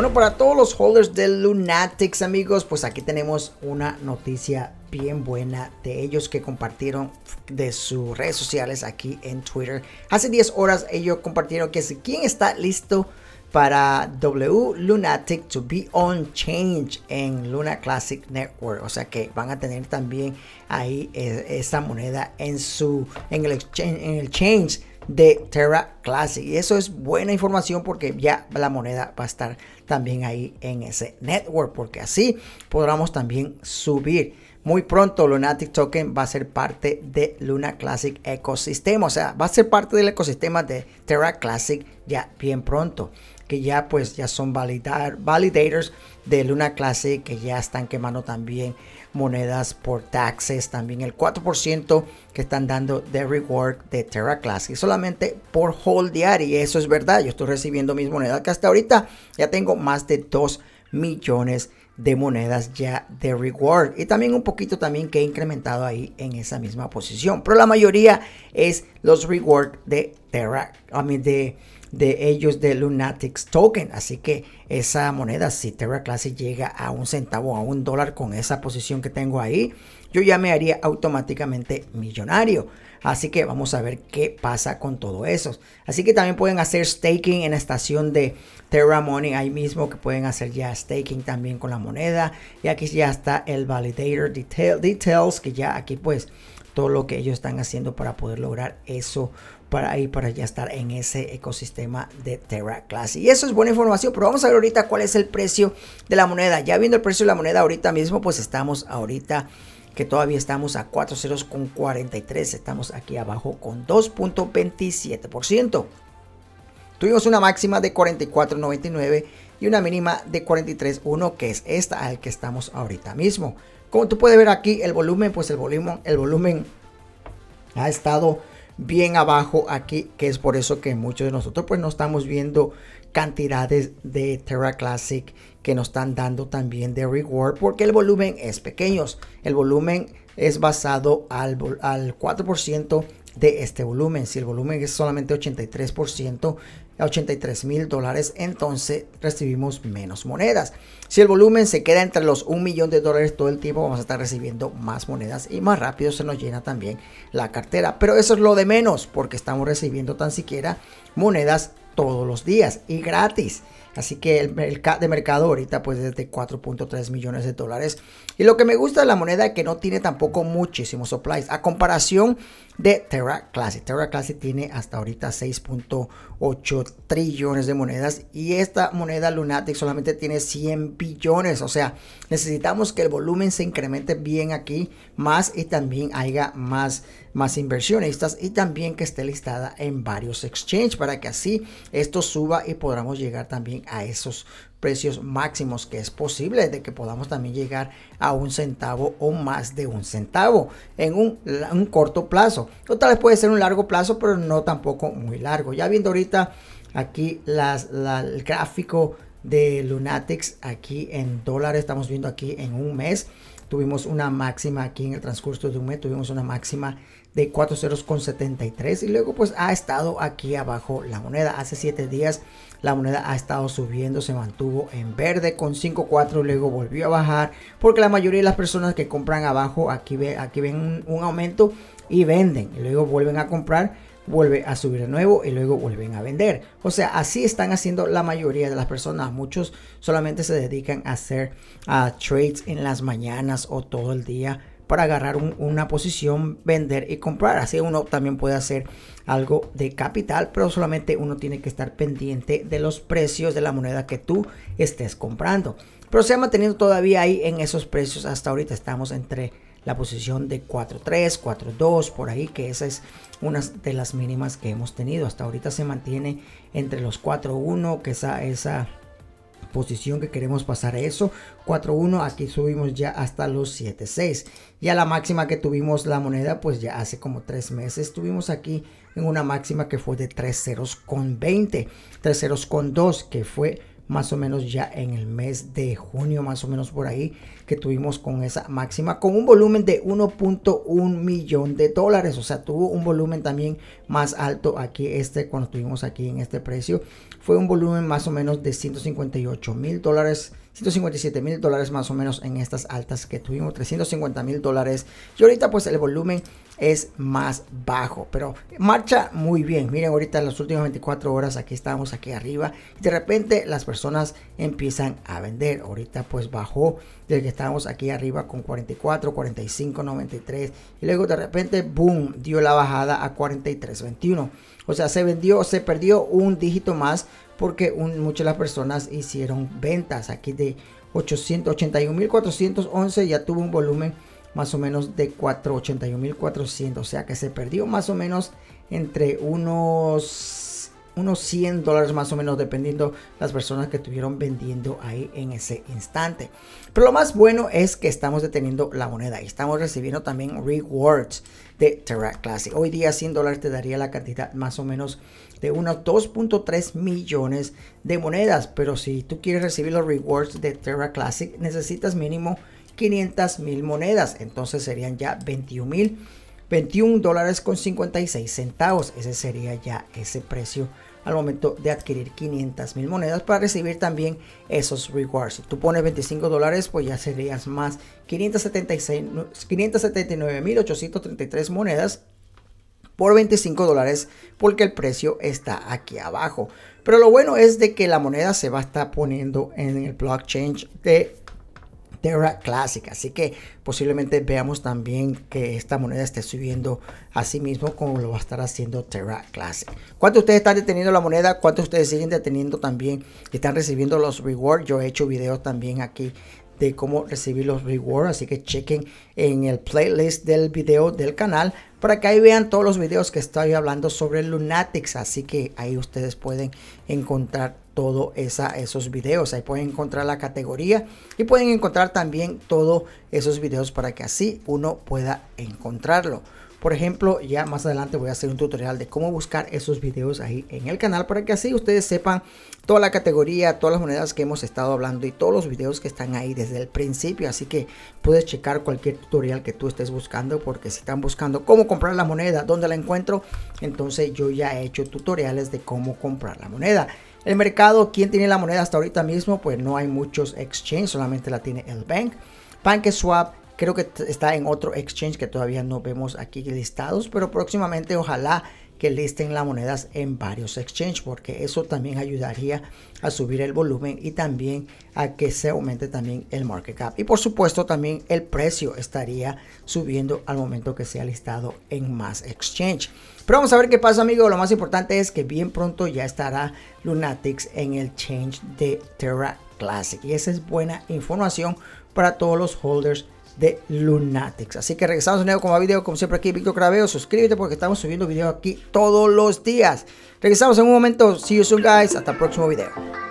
Bueno, para todos los holders de Lunatics, amigos, pues aquí tenemos una noticia bien buena de ellos que compartieron de sus redes sociales aquí en Twitter. Hace 10 horas ellos compartieron que si quien está listo para W Lunatic to be on change en Luna Classic Network. O sea que van a tener también ahí eh, esa moneda en su en el exchange, en el change de Terra Classic. Y eso es buena información porque ya la moneda va a estar también ahí en ese network, porque así podremos también subir. Muy pronto Lunatic Token va a ser parte de Luna Classic Ecosistema, o sea, va a ser parte del ecosistema de Terra Classic ya bien pronto, que ya pues ya son validators de Luna Classic que ya están quemando también monedas por taxes, también el 4% que están dando de reward de Terra Classic solamente por holdear y eso es verdad, yo estoy recibiendo mis monedas que hasta ahorita ya tengo más de 2 millones de monedas ya de reward y también un poquito también que he incrementado ahí en esa misma posición pero la mayoría es los reward de Terra a mí de de ellos de Lunatics Token. Así que esa moneda, si Terra clase llega a un centavo, a un dólar con esa posición que tengo ahí, yo ya me haría automáticamente millonario. Así que vamos a ver qué pasa con todo eso. Así que también pueden hacer staking en la estación de Terra Money ahí mismo, que pueden hacer ya staking también con la moneda. Y aquí ya está el validator details, que ya aquí pues todo lo que ellos están haciendo para poder lograr eso para ahí para ya estar en ese ecosistema de Terra Class, Y eso es buena información, pero vamos a ver ahorita cuál es el precio de la moneda. Ya viendo el precio de la moneda ahorita mismo, pues estamos ahorita que todavía estamos a cuatro ceros con 43, estamos aquí abajo con 2.27%. Tuvimos una máxima de 44.99 y una mínima de 43.1 que es esta al que estamos ahorita mismo. Como tú puedes ver aquí el volumen, pues el volumen, el volumen ha estado bien abajo aquí, que es por eso que muchos de nosotros pues no estamos viendo cantidades de Terra Classic que nos están dando también de reward porque el volumen es pequeño. El volumen es basado al, al 4% de este volumen. Si el volumen es solamente 83%, 83 mil dólares, entonces recibimos menos monedas. Si el volumen se queda entre los 1 millón de dólares todo el tiempo, vamos a estar recibiendo más monedas y más rápido se nos llena también la cartera. Pero eso es lo de menos porque estamos recibiendo tan siquiera monedas todos los días y gratis. Así que el, de mercado ahorita pues es de 4.3 millones de dólares. Y lo que me gusta de la moneda es que no tiene tampoco muchísimos supplies. A comparación de Terra Classic. Terra Classic tiene hasta ahorita 6.8 trillones de monedas. Y esta moneda Lunatic solamente tiene 100 billones. O sea, necesitamos que el volumen se incremente bien aquí más y también haya más, más inversionistas y también que esté listada en varios exchanges para que así esto suba y podamos llegar también a esos precios máximos que es posible de que podamos también llegar a un centavo o más de un centavo en un, corto plazo o tal vez puede ser un largo plazo pero no tampoco muy largo ya viendo ahorita aquí el gráfico de Lunatics aquí en dólares. Estamos viendo aquí en un mes. Tuvimos una máxima aquí en el transcurso de un mes. Tuvimos una máxima de 4.073 y luego pues ha estado aquí abajo la moneda. Hace 7 días la moneda ha estado subiendo, se mantuvo en verde con 5.4, luego volvió a bajar porque la mayoría de las personas que compran abajo aquí, ve, aquí ven un, un aumento y venden y luego vuelven a comprar vuelve a subir de nuevo y luego vuelven a vender. O sea, así están haciendo la mayoría de las personas. Muchos solamente se dedican a hacer trades en las mañanas o todo el día para agarrar una posición, vender y comprar. Así uno también puede hacer algo de capital, pero solamente uno tiene que estar pendiente de los precios de la moneda que tú estés comprando. Pero se ha mantenido todavía ahí en esos precios hasta ahorita. Estamos entre la posición de 4-3, 4-2, por ahí, que esa es una de las mínimas que hemos tenido. Hasta ahorita se mantiene entre los 4-1, que esa, esa posición que queremos pasar a eso. 4-1, aquí subimos ya hasta los 7-6. Ya la máxima que tuvimos la moneda, pues ya hace como 3 meses estuvimos aquí en una máxima que fue de 3 ceros con 20, 3 con que fue más o menos ya en el mes de junio, más o menos por ahí, que tuvimos con esa máxima, con un volumen de 1.1 millón de dólares. O sea, tuvo un volumen también más alto aquí, este, cuando estuvimos aquí en este precio, fue un volumen más o menos de 158 mil dólares. 157 mil dólares más o menos en estas altas que tuvimos, 350 mil dólares. Y ahorita pues el volumen es más bajo. Pero marcha muy bien. Miren, ahorita en las últimas 24 horas aquí estamos aquí arriba. Y de repente las personas empiezan a vender. Ahorita pues bajó desde que estábamos aquí arriba con 44, 45, 93. Y luego de repente, boom, dio la bajada a 43, 21. O sea, se vendió, se perdió un dígito más porque muchas de las personas hicieron ventas aquí de 881.411 ya tuvo un volumen más o menos de 481.400. O sea que se perdió más o menos entre unos, unos 100 dólares más o menos dependiendo las personas que estuvieron vendiendo ahí en ese instante. Pero lo más bueno es que estamos deteniendo la moneda y estamos recibiendo también rewards de Terra Classic. Hoy día 100 dólares te daría la cantidad más o menos de unos 2.3 millones de monedas. Pero si tú quieres recibir los rewards de Terra Classic necesitas mínimo 500 mil monedas. Entonces serían ya 21 mil. 21 dólares con 56 centavos. Ese sería ya ese precio al momento de adquirir 500 mil monedas para recibir también esos rewards. Si tú pones 25 dólares, pues ya serías más 579 mil 833 monedas por 25 dólares porque el precio está aquí abajo. Pero lo bueno es de que la moneda se va a estar poniendo en el blockchain de Terra Classic. Así que posiblemente veamos también que esta moneda esté subiendo a sí mismo como lo va a estar haciendo Terra Classic. de ustedes están deteniendo la moneda? ¿Cuánto ustedes siguen deteniendo también? ¿Están recibiendo los rewards? Yo he hecho videos también aquí de cómo recibir los rewards. Así que chequen en el playlist del video del canal para que ahí vean todos los videos que estoy hablando sobre Lunatics. Así que ahí ustedes pueden encontrar todos esos videos. Ahí pueden encontrar la categoría y pueden encontrar también todos esos videos para que así uno pueda encontrarlo. Por ejemplo, ya más adelante voy a hacer un tutorial de cómo buscar esos videos ahí en el canal para que así ustedes sepan toda la categoría, todas las monedas que hemos estado hablando y todos los videos que están ahí desde el principio. Así que puedes checar cualquier tutorial que tú estés buscando porque si están buscando cómo comprar la moneda, dónde la encuentro, entonces yo ya he hecho tutoriales de cómo comprar la moneda. El mercado, ¿quién tiene la moneda hasta ahorita mismo? Pues no hay muchos exchanges, solamente la tiene el bank. PancakeSwap creo que está en otro exchange que todavía no vemos aquí listados, pero próximamente ojalá que listen las monedas en varios exchanges, porque eso también ayudaría a subir el volumen y también a que se aumente también el market cap. Y por supuesto también el precio estaría subiendo al momento que sea listado en más exchange. Pero vamos a ver qué pasa amigos. Lo más importante es que bien pronto ya estará Lunatics en el change de Terra Classic. Y esa es buena información para todos los holders de Lunatics. Así que regresamos de nuevo como más como siempre aquí, Víctor Craveo. Suscríbete porque estamos subiendo videos aquí todos los días. Regresamos en un momento. See you soon, guys. Hasta el próximo video.